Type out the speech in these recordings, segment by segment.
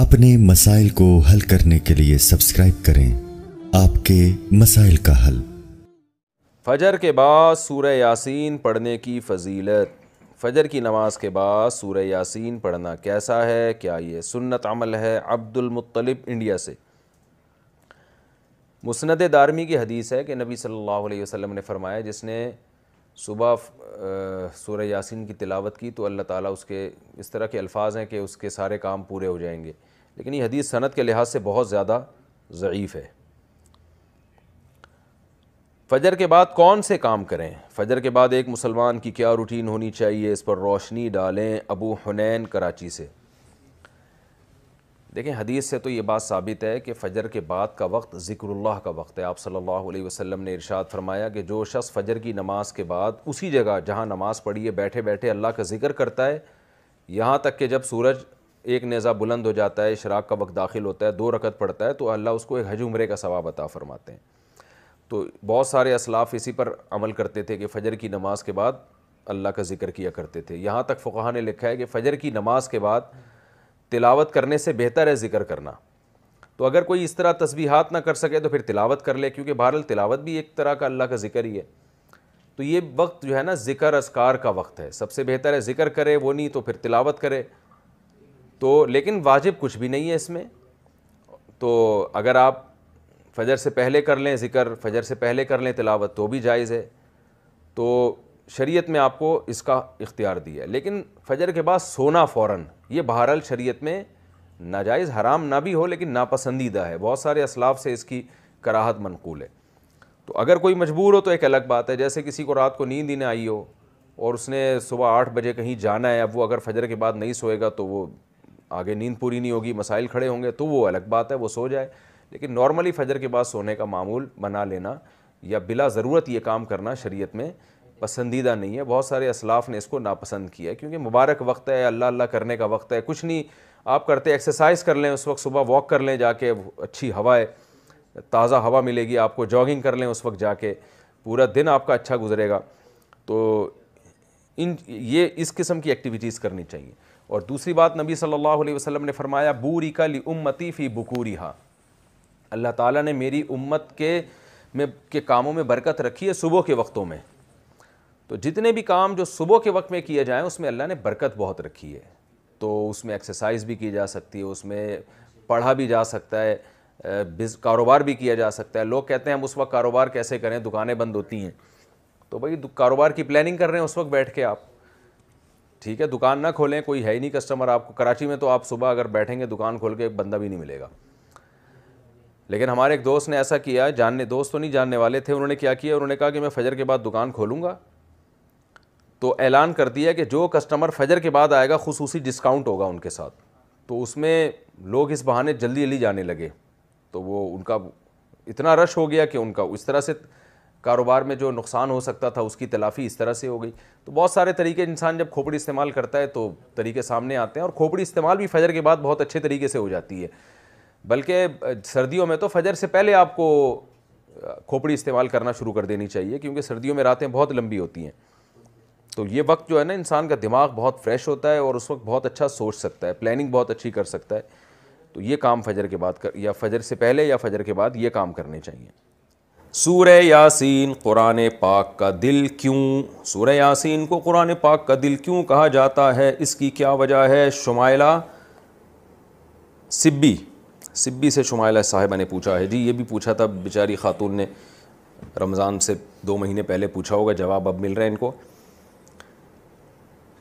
اپنے مسائل کو حل کرنے کے لیے سبسکرائب کریں آپ کے مسائل کا حل فجر کے بعد سورہ یاسین پڑھنے کی فضیلت فجر کی نماز کے بعد سورہ یاسین پڑھنا کیسا ہے کیا یہ سنت عمل ہے عبد المطلب انڈیا سے مسند دارمی کی حدیث ہے کہ نبی صلی اللہ علیہ وسلم نے فرمایا جس نے صبح سورہ یاسین کی تلاوت کی تو اللہ تعالیٰ اس کے اس طرح کے الفاظ ہیں کہ اس کے سارے کام پورے ہو جائیں گے لیکن یہ حدیث صنعت کے لحاظ سے بہت زیادہ ضعیف ہے فجر کے بعد کون سے کام کریں فجر کے بعد ایک مسلمان کی کیا روٹین ہونی چاہیے اس پر روشنی ڈالیں ابو حنین کراچی سے دیکھیں حدیث سے تو یہ بات ثابت ہے کہ فجر کے بعد کا وقت ذکر اللہ کا وقت ہے آپ صلی اللہ علیہ وسلم نے ارشاد فرمایا کہ جو شخص فجر کی نماز کے بعد اسی جگہ جہاں نماز پڑھی ہے بیٹھے بیٹھے اللہ کا ذکر کرتا ہے یہاں تک کہ جب سورج ایک نیزہ بلند ہو جاتا ہے شراک کا وقت داخل ہوتا ہے دو رکعت پڑتا ہے تو اللہ اس کو ایک حج عمرے کا ثواب عطا فرماتے ہیں تو بہت سارے اسلاف اسی پر عمل کرتے تھے کہ فجر کی نماز کے بعد اللہ کا ذکر کیا کرتے تھے یہاں تک فقہ نے لکھا ہے کہ فجر کی نماز کے بعد تلاوت کرنے سے بہتر ہے ذکر کرنا تو اگر کوئی اس طرح تسبیحات نہ کر سکے تو پھر تلاوت کر لے کیونکہ بہرحال تلاوت بھی ایک طرح کا اللہ کا ذکر ہی ہے تو یہ وقت جو ہے نا ذکر اذکار کا وقت ہے سب سے بہتر ہے ذکر کرے وہ نہیں تو پھر تلاوت کرے تو لیکن واجب کچھ بھی نہیں ہے اس میں تو اگر آپ فجر سے پہلے کر لیں ذکر فجر سے پہلے کر لیں تلاوت تو بھی جائز ہے تو شریعت میں آپ کو اس کا اختیار دیا لیکن فجر کے بعد سونا فوراً یہ بہرحال شریعت میں ناجائز حرام نہ بھی ہو لیکن ناپسندیدہ ہے بہت سارے اسلاف سے اس کی کراہت منقول ہے تو اگر کوئی مجبور ہو تو ایک الگ بات ہے جیسے کسی کو رات کو نیند ہی نہیں آئی ہو اور اس نے صبح آٹھ بجے کہیں جانا ہے اب وہ اگر فجر کے بعد نہیں سوئے گا تو وہ آگے نیند پوری نہیں ہوگی مسائل کھڑے ہوں گے تو وہ الگ بات ہے وہ سو جائے لیکن نارملی فجر کے بعد سونے کا معمول بنا لینا یا بلا ضرورت یہ کام کرنا شریعت میں پسندیدہ نہیں ہے بہت سارے اسلاف نے اس کو ناپسند کیا ہے کیونکہ مبارک وقت ہے اللہ اللہ کرنے کا وقت ہے کچھ نہیں آپ کرتے ایکسرسائز کر لیں اس وقت صبح واک کر لیں جا کے اچھی ہوا ہے تازہ ہوا ملے گی آپ کو جاگنگ کر لیں اس وقت جا کے پورا دن آپ کا اچھا گزرے گا تو ان یہ اس قسم کی ایکٹیویٹیز کرنی چاہیے اور دوسری بات نبی صلی اللہ علیہ وسلم نے فرمایا بوری کا لی امتی فی بکوری ہا اللہ تعالیٰ نے میری امت کے میں کے کاموں میں برکت رکھی ہے صبح کے وقتوں میں تو جتنے بھی کام جو صبح کے وقت میں کیے جائیں اس میں اللہ نے برکت بہت رکھی ہے تو اس میں ایکسرسائز بھی کی جا سکتی ہے اس میں پڑھا بھی جا سکتا ہے بز کاروبار بھی کیا جا سکتا ہے لوگ کہتے ہیں ہم اس وقت کاروبار کیسے کریں دکانیں بند ہوتی ہیں تو بھائی کاروبار کی پلاننگ کر رہے ہیں اس وقت بیٹھ کے آپ ٹھیک ہے دکان نہ کھولیں کوئی ہے ہی نہیں کسٹمر آپ کو کراچی میں تو آپ صبح اگر بیٹھیں گے دکان کھول کے ایک بندہ بھی نہیں ملے گا لیکن ہمارے ایک دوست نے ایسا کیا جاننے دوست تو نہیں جاننے والے تھے انہوں نے کیا کیا انہوں نے کہا کہ میں فجر کے بعد دکان کھولوں گا تو اعلان کر دیا کہ جو کسٹمر فجر کے بعد آئے گا خصوصی ڈسکاؤنٹ ہوگا ان کے ساتھ تو اس میں لوگ اس بہانے جلدی جلدی جانے لگے تو وہ ان کا اتنا رش ہو گیا کہ ان کا اس طرح سے کاروبار میں جو نقصان ہو سکتا تھا اس کی تلافی اس طرح سے ہو گئی تو بہت سارے طریقے انسان جب کھوپڑی استعمال کرتا ہے تو طریقے سامنے آتے ہیں اور کھوپڑی استعمال بھی فجر کے بعد بہت اچھے طریقے سے ہو جاتی ہے بلکہ سردیوں میں تو فجر سے پہلے آپ کو کھوپڑی استعمال کرنا شروع کر دینی چاہیے کیونکہ سردیوں میں راتیں بہت لمبی ہوتی ہیں تو یہ وقت جو ہے نا انسان کا دماغ بہت فریش ہوتا ہے اور اس وقت بہت اچھا سوچ سکتا ہے پلاننگ بہت اچھی کر سکتا ہے تو یہ کام فجر کے بعد کر یا فجر سے پہلے یا فجر کے بعد یہ کام کرنے چاہیے سورہ یاسین قرآن پاک کا دل کیوں سورہ یاسین کو قرآن پاک کا دل کیوں کہا جاتا ہے اس کی کیا وجہ ہے شمائلہ سبی سبی سے شمائلہ صاحبہ نے پوچھا ہے جی یہ بھی پوچھا تھا بیچاری خاتون نے رمضان سے دو مہینے پہلے پوچھا ہوگا جواب اب مل رہے ہیں ان کو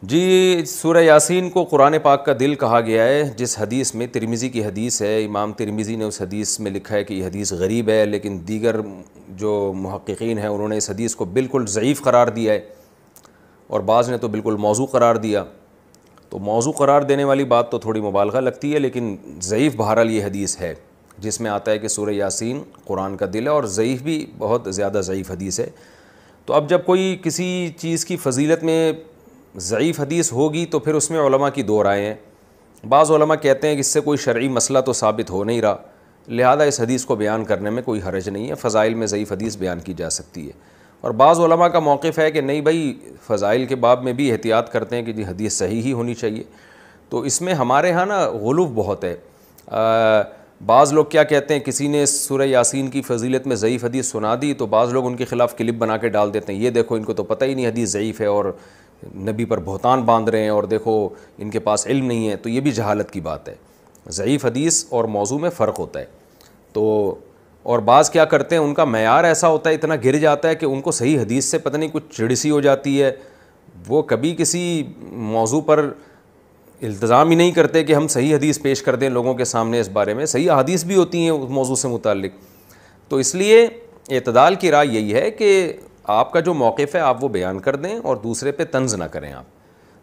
جی سورہ یاسین کو قرآن پاک کا دل کہا گیا ہے جس حدیث میں ترمیزی کی حدیث ہے امام ترمیزی نے اس حدیث میں لکھا ہے کہ یہ حدیث غریب ہے لیکن دیگر جو محققین ہیں انہوں نے اس حدیث کو بالکل ضعیف قرار دیا ہے اور بعض نے تو بالکل موضوع قرار دیا تو موضوع قرار دینے والی بات تو تھوڑی مبالغہ لگتی ہے لیکن ضعیف بہرحال یہ حدیث ہے جس میں آتا ہے کہ سورہ یاسین قرآن کا دل ہے اور ضعیف بھی بہت زیادہ ضعیف حدیث ہے تو اب جب کوئی کسی چیز کی فضیلت میں ضعیف حدیث ہوگی تو پھر اس میں علماء کی دو رائے ہیں بعض علماء کہتے ہیں کہ اس سے کوئی شرعی مسئلہ تو ثابت ہو نہیں رہا لہذا اس حدیث کو بیان کرنے میں کوئی حرج نہیں ہے فضائل میں ضعیف حدیث بیان کی جا سکتی ہے اور بعض علماء کا موقف ہے کہ نہیں بھائی فضائل کے باب میں بھی احتیاط کرتے ہیں کہ جی حدیث صحیح ہی ہونی چاہیے تو اس میں ہمارے ہاں نا غلوف بہت ہے بعض لوگ کیا کہتے ہیں کسی نے سورہ یاسین کی فضیلت میں ضعیف حدیث سنا دی تو بعض لوگ ان کے خلاف کلپ بنا کے ڈال دیتے ہیں یہ دیکھو ان کو تو پتہ ہی نہیں حدیث ضعیف ہے اور نبی پر بہتان باندھ رہے ہیں اور دیکھو ان کے پاس علم نہیں ہے تو یہ بھی جہالت کی بات ہے ضعیف حدیث اور موضوع میں فرق ہوتا ہے تو اور بعض کیا کرتے ہیں ان کا معیار ایسا ہوتا ہے اتنا گر جاتا ہے کہ ان کو صحیح حدیث سے پتہ نہیں کچھ چڑسی ہو جاتی ہے وہ کبھی کسی موضوع پر التظام ہی نہیں کرتے کہ ہم صحیح حدیث پیش کر دیں لوگوں کے سامنے اس بارے میں صحیح حدیث بھی ہوتی ہیں اس موضوع سے متعلق تو اس لیے اعتدال کی رائے یہی ہے کہ آپ کا جو موقف ہے آپ وہ بیان کر دیں اور دوسرے پہ طنز نہ کریں آپ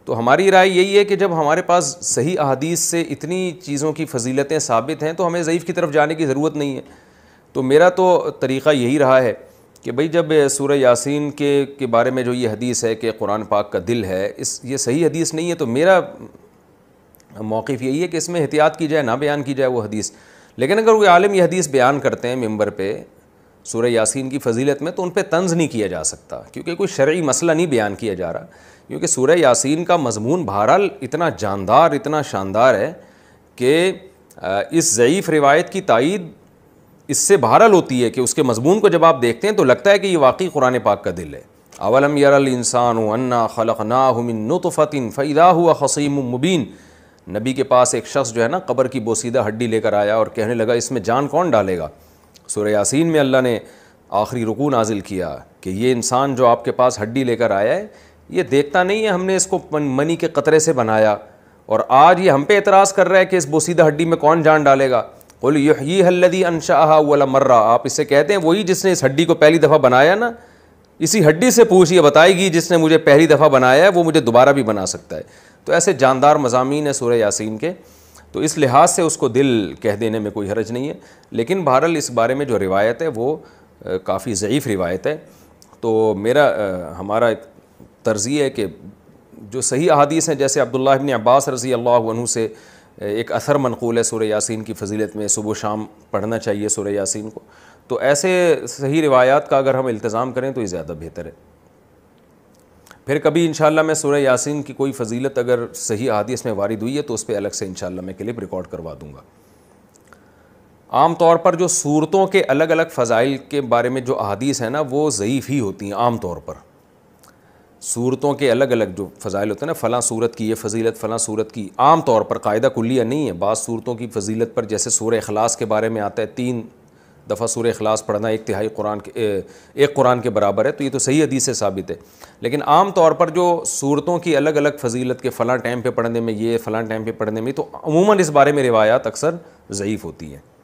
تو ہماری رائے یہی ہے کہ جب ہمارے پاس صحیح احادیث سے اتنی چیزوں کی فضیلتیں ثابت ہیں تو ہمیں ضعیف کی طرف جانے کی ضرورت نہیں ہے تو میرا تو طریقہ یہی رہا ہے کہ بھئی جب سورہ یاسین کے بارے میں جو یہ حدیث ہے کہ قرآن پاک کا دل ہے اس یہ صحیح حدیث نہیں ہے تو میرا موقف یہی ہے کہ اس میں احتیاط کی جائے نہ بیان کی جائے وہ حدیث لیکن اگر وہ عالم یہ حدیث بیان کرتے ہیں ممبر پہ سورہ یاسین کی فضیلت میں تو ان پہ طنز نہیں کیا جا سکتا کیونکہ کوئی شرعی مسئلہ نہیں بیان کیا جا رہا کیونکہ سورہ یاسین کا مضمون بہرحال اتنا جاندار اتنا شاندار ہے کہ اس ضعیف روایت کی تائید اس سے بہرحال ہوتی ہے کہ اس کے مضمون کو جب آپ دیکھتے ہیں تو لگتا ہے کہ یہ واقعی قرآن پاک کا دل ہے اولم یر السان و انا خلق نا من نطفت فیدا ہوا حسیم و مبین نبی کے پاس ایک شخص جو ہے نا قبر کی بوسیدہ ہڈی لے کر آیا اور کہنے لگا اس میں جان کون ڈالے گا سورہ یاسین میں اللہ نے آخری رکو نازل کیا کہ یہ انسان جو آپ کے پاس ہڈی لے کر آیا ہے یہ دیکھتا نہیں ہے ہم نے اس کو منی کے قطرے سے بنایا اور آج یہ ہم پہ اعتراض کر رہا ہے کہ اس بوسیدہ ہڈی میں کون جان ڈالے گا بول یہ حلدی انشاہ مرہ آپ اسے کہتے ہیں وہی جس نے اس ہڈی کو پہلی دفعہ بنایا نا اسی ہڈی سے پوچھ یہ بتائے گی جس نے مجھے پہلی دفعہ بنایا ہے وہ مجھے دوبارہ بھی بنا سکتا ہے تو ایسے جاندار مضامین ہیں سورہ یاسین کے تو اس لحاظ سے اس کو دل کہہ دینے میں کوئی حرج نہیں ہے لیکن بہرحال اس بارے میں جو روایت ہے وہ کافی ضعیف روایت ہے تو میرا ہمارا ایک ترجیح ہے کہ جو صحیح احادیث ہیں جیسے عبداللہ ابن عباس رضی اللہ عنہ سے ایک اثر منقول ہے سورہ یاسین کی فضیلت میں صبح و شام پڑھنا چاہیے سورہ یاسین کو تو ایسے صحیح روایات کا اگر ہم التظام کریں تو یہ زیادہ بہتر ہے پھر کبھی انشاءاللہ میں سورہ یاسین کی کوئی فضیلت اگر صحیح حادیثیت میں وارد ہوئی ہے تو اس پہ الگ سے انشاءاللہ میں کلپ ریکارڈ کروا دوں گا عام طور پر جو صورتوں کے الگ الگ فضائل کے بارے میں جو احادیث ہیں نا وہ ضعیف ہی ہوتی ہیں عام طور پر صورتوں کے الگ الگ جو فضائل ہوتے ہیں نا فلاں صورت کی یہ فضیلت فلاں صورت کی عام طور پر قاعدہ کلیہ نہیں ہے بعض صورتوں کی فضیلت پر جیسے سورہ اخلاص کے بارے میں آتا ہے تین دفعہ سور اخلاص پڑھنا ایک تہائی قرآن کے ایک قرآن کے برابر ہے تو یہ تو صحیح حدیث سے ثابت ہے لیکن عام طور پر جو صورتوں کی الگ الگ فضیلت کے فلاں ٹائم پہ پڑھنے میں یہ فلاں ٹائم پہ پڑھنے میں تو عموماً اس بارے میں روایات اکثر ضعیف ہوتی ہیں